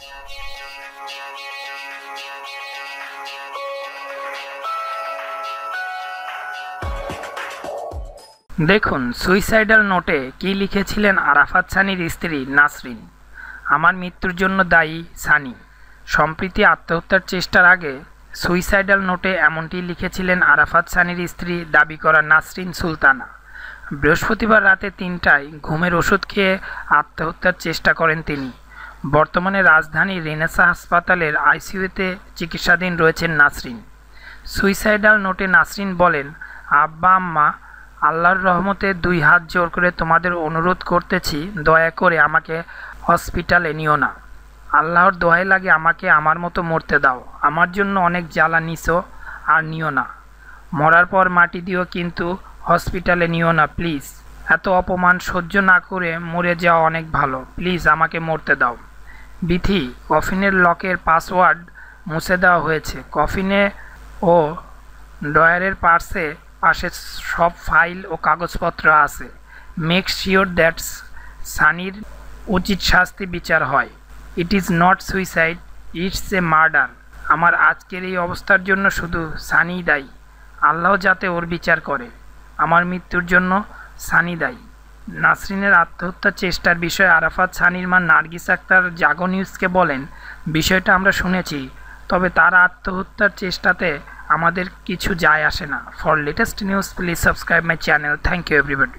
দেখুন সুইসাইডাল নোটে কি লিখেছিলেন আরাফাত সানির স্ত্রী নাসরিন আমার মৃত্যুর জন্য দায়ী সানি সম্প্রীতি আত্মহত্যার চেষ্টার আগে সুইসাইডাল নোটে এমনটি লিখেছিলেন আরাফাত সানির স্ত্রী দাবি করা নাসরিন সুলতানা বৃহস্পতিবার রাতে তিনটায় ঘুমের ওষুধ খেয়ে আত্মহত্যার চেষ্টা করেন তিনি বর্তমানে রাজধানী রেনেসা হাসপাতালের আইসিউতে চিকিৎসাধীন রয়েছেন নাসরিন সুইসাইডাল নোটে নাসরিন বলেন আব্বা আম্মা আল্লাহর রহমতে দুই হাত জোর করে তোমাদের অনুরোধ করতেছি দয়া করে আমাকে হসপিটালে নিও না আল্লাহর দোহাই লাগে আমাকে আমার মতো মরতে দাও আমার জন্য অনেক জ্বালা নিছো আর নিও না মরার পর মাটি দিও কিন্তু হসপিটালে নিও না প্লিজ এত অপমান সহ্য না করে মরে যাওয়া অনেক ভালো প্লিজ আমাকে মরতে দাও বিথি কফিনের লকের পাসওয়ার্ড মুছে দেওয়া হয়েছে কফিনে ও ডয়ারের পার্সে পাশে সব ফাইল ও কাগজপত্র আছে মেক শিওর দ্যাট সানির উচিত শাস্তি বিচার হয় it is not suicide it's a murder আমার আজকের এই অবস্থার জন্য শুধু সানি দায়ী আল্লাহ যাতে ওর বিচার করে আমার মৃত্যুর জন্য সানি দায়ী নাসরিনের আত্মহত্যা চেষ্টার বিষয়ে আরাফাত সানির মা নার্গিস আক্তার জাগো নিউজকে বলেন বিষয়টা আমরা শুনেছি তবে তার আত্মহত্যার চেষ্টাতে আমাদের কিছু যায় আসে না for latest news please subscribe my channel thank you everybody